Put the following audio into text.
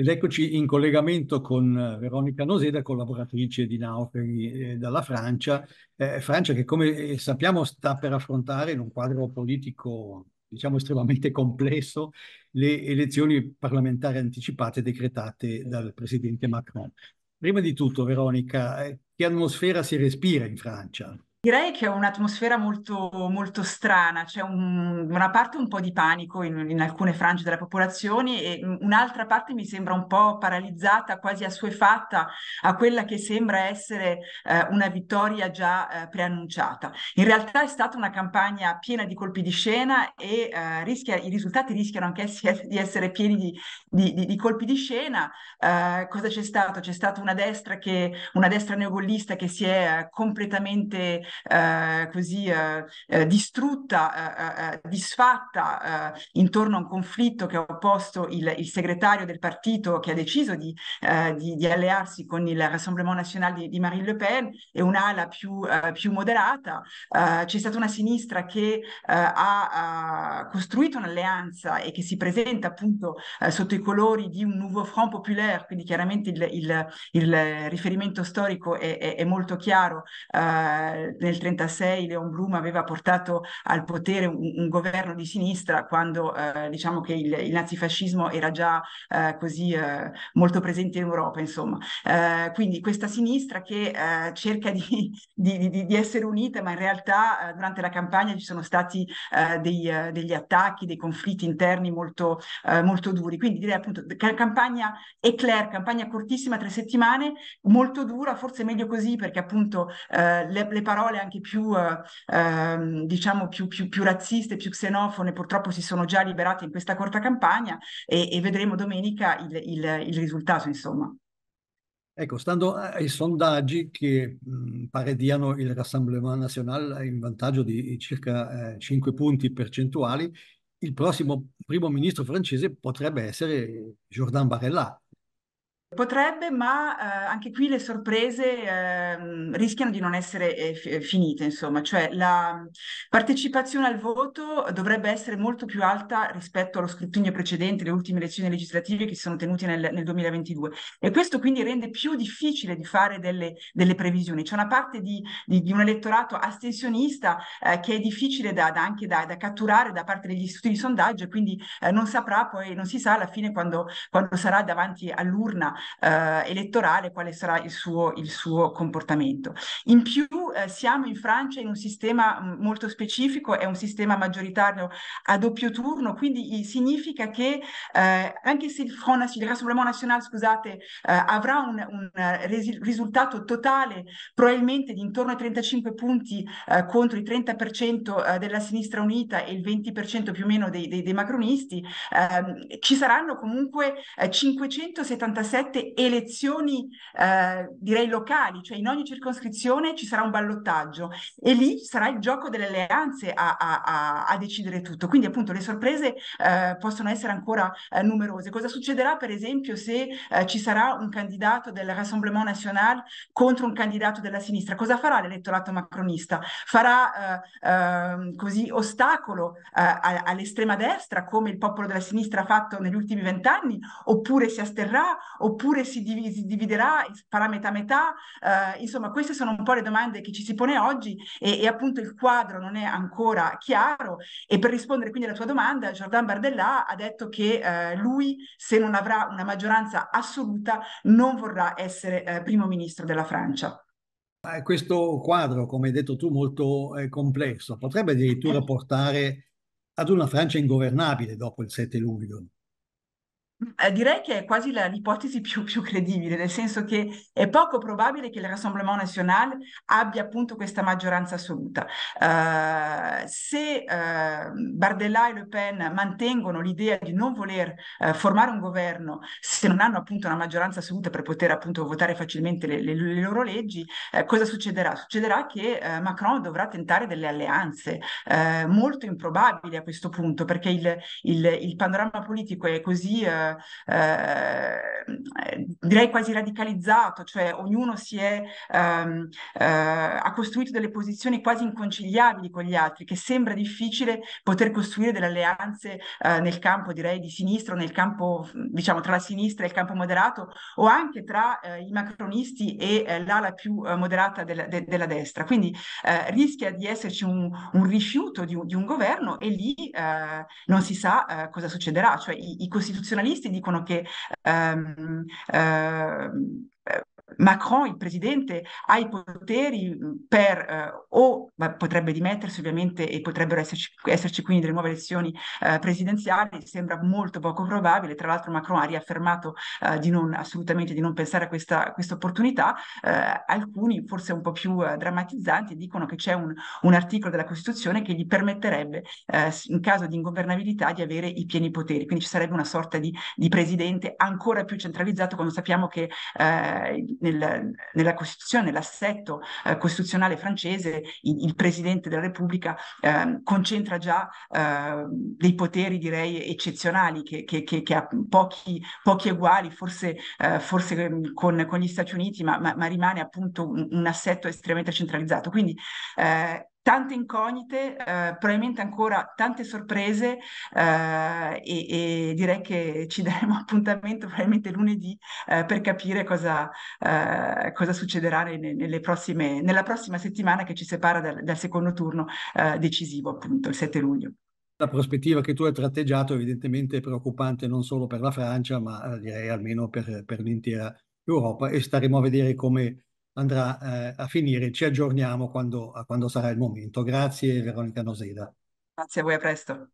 Ed eccoci in collegamento con eh, Veronica Noseda, collaboratrice di Nauferi eh, dalla Francia. Eh, Francia che come eh, sappiamo sta per affrontare in un quadro politico diciamo estremamente complesso le elezioni parlamentari anticipate decretate dal presidente Macron. Prima di tutto, Veronica, eh, che atmosfera si respira in Francia? Direi che è un'atmosfera molto, molto strana, c'è un, una parte un po' di panico in, in, alcune frange della popolazione e un'altra parte mi sembra un po' paralizzata, quasi assuefatta a quella che sembra essere eh, una vittoria già eh, preannunciata. In realtà è stata una campagna piena di colpi di scena e eh, rischia, i risultati rischiano anch'essi di essere pieni di, di, di, di colpi di scena. Eh, cosa c'è stato? C'è stata una destra, che, una destra neogollista che si è eh, completamente eh, così eh, eh distrutta, eh, disfatta intorno a un conflitto che ha opposto il, il, segretario del partito che ha deciso di, di, di allearsi con il Rassemblement National di, di, Marine Le Pen e un'ala più, più moderata, c'è stata una sinistra che ha, ha, costruito un'alleanza e che si presenta appunto sotto i colori di un nouveau Front Populaire, quindi chiaramente il, il, il riferimento storico è, è, è molto chiaro, eh, 1936 Leon Blum aveva portato al potere un, un governo di sinistra quando eh, diciamo che il, il, nazifascismo era già eh, così eh, molto presente in Europa, insomma. Eh, quindi questa sinistra che eh, cerca di, di, di, di, essere unita, ma in realtà eh, durante la campagna ci sono stati dei, degli attacchi, dei conflitti interni molto, molto duri. Quindi direi appunto campagna eclair, campagna cortissima, tre settimane, molto dura, forse meglio così perché appunto le, le parole parole anche più, eh, ehm, diciamo, più, più, più, razziste, più xenofone, purtroppo si sono già liberate in questa corta campagna e, e vedremo domenica il, il, il risultato, insomma. Ecco, stando ai sondaggi che mh, pare diano il Rassemblement National in vantaggio di eh, circa eh, 5 punti percentuali, il prossimo primo ministro francese potrebbe essere Jordan Barella, Potrebbe, ma eh, anche qui le sorprese eh, rischiano di non essere eh, eh, finite, insomma, cioè la partecipazione al voto dovrebbe essere molto più alta rispetto allo scrutinio precedente, le ultime elezioni legislative che si sono tenute nel, nel 2022 e questo quindi rende più difficile di fare delle, delle previsioni. C'è una parte di, di, di un elettorato astensionista eh, che è difficile da, da anche da, da, catturare da parte degli istituti di sondaggio e quindi eh, non saprà poi, non si sa alla fine quando, quando sarà davanti all'urna eh, elettorale quale sarà il suo, il suo comportamento. In più eh, siamo in Francia in un sistema mm, molto specifico, è un sistema maggioritario a doppio turno, quindi eh, significa che eh, anche se il, Front il Rassemblement National scusate, eh, avrà un, un eh, res- risultato totale probabilmente di intorno ai 35 punti contro il 30% della sinistra unita e il 20% più o meno dei, dei, dei macronisti, ehm, ci saranno comunque 577 certe elezioni, eh, direi locali, cioè in ogni circoscrizione ci sarà un ballottaggio e lì sarà il gioco delle alleanze a, a, a decidere tutto. Quindi appunto le sorprese eh, possono essere ancora eh, numerose. Cosa succederà per esempio se eh, ci sarà un candidato del Rassemblement National contro un candidato della sinistra? Cosa farà l'elettorato macronista? Farà eh, ehm, così ostacolo eh, all'estrema destra come il popolo della sinistra ha fatto negli ultimi vent'anni oppure si asterrà? Oppure oppure si, div- si dividerà, farà metà metà? Eh, insomma, queste sono un po' le domande che ci si pone oggi e, e, appunto il quadro non è ancora chiaro e per rispondere quindi alla tua domanda, Jordan Bardella ha detto che eh, lui, se non avrà una maggioranza assoluta, non vorrà essere eh, primo ministro della Francia. Questo quadro, come hai detto tu, molto eh, complesso, potrebbe addirittura eh. portare ad una Francia ingovernabile dopo il 7 luglio. Eh, direi che è quasi l'ipotesi più, più, credibile, nel senso che è poco probabile che il Rassemblement National abbia appunto questa maggioranza assoluta. Eh, se ehm, Bardella e Le Pen mantengono l'idea di non voler eh, formare un governo se non hanno appunto una maggioranza assoluta per poter appunto votare facilmente le, le, le loro leggi, eh, cosa succederà? Succederà che eh, Macron dovrà tentare delle alleanze molto improbabili a questo punto perché il, il, il panorama politico è così direi quasi radicalizzato, cioè ognuno si è, um, uh, ha costruito delle posizioni quasi inconciliabili con gli altri, che sembra difficile poter costruire delle alleanze eh, nel campo direi di sinistra, nel campo diciamo tra la sinistra e il campo moderato o anche tra eh, i macronisti e eh, l'ala più eh, moderata del, de, della destra. Quindi eh, rischia di esserci un, un rifiuto di un, di un, governo e lì eh, non si sa cosa succederà. Cioè i, i costituzionalisti dicono che ehm, ehm Macron, il presidente, ha i poteri per eh, o potrebbe dimettersi ovviamente e potrebbero esserci, esserci quindi delle nuove elezioni eh, presidenziali, sembra molto poco probabile, tra l'altro Macron ha riaffermato eh, di non assolutamente di non pensare a questa, questa opportunità, eh, alcuni forse un po' più eh, drammatizzanti dicono che c'è un, un, articolo della Costituzione che gli permetterebbe eh, in caso di ingovernabilità di avere i pieni poteri, quindi ci sarebbe una sorta di, di presidente ancora più centralizzato quando sappiamo che eh, nel, nella Costituzione, l'assetto eh, costituzionale francese, il, il, Presidente della Repubblica eh, concentra già eh, dei poteri, direi, eccezionali, che, che, che, che ha pochi, pochi uguali, forse, eh, forse ehm, con, con, gli Stati Uniti, ma, ma, ma rimane appunto un, un, assetto estremamente centralizzato. Quindi eh, tante incognite, eh, probabilmente ancora tante sorprese eh, e, e, direi che ci daremo appuntamento probabilmente lunedì eh, per capire cosa, eh, cosa succederà nelle prossime, nella prossima settimana che ci separa dal, dal secondo turno eh, decisivo, appunto il 7 luglio. La prospettiva che tu hai tratteggiato evidentemente è preoccupante non solo per la Francia, ma eh, direi almeno per, per l'intera Europa e staremo a vedere come andrà eh, a finire. Ci aggiorniamo quando, quando sarà il momento. Grazie Veronica Noseda. Grazie a voi, a presto.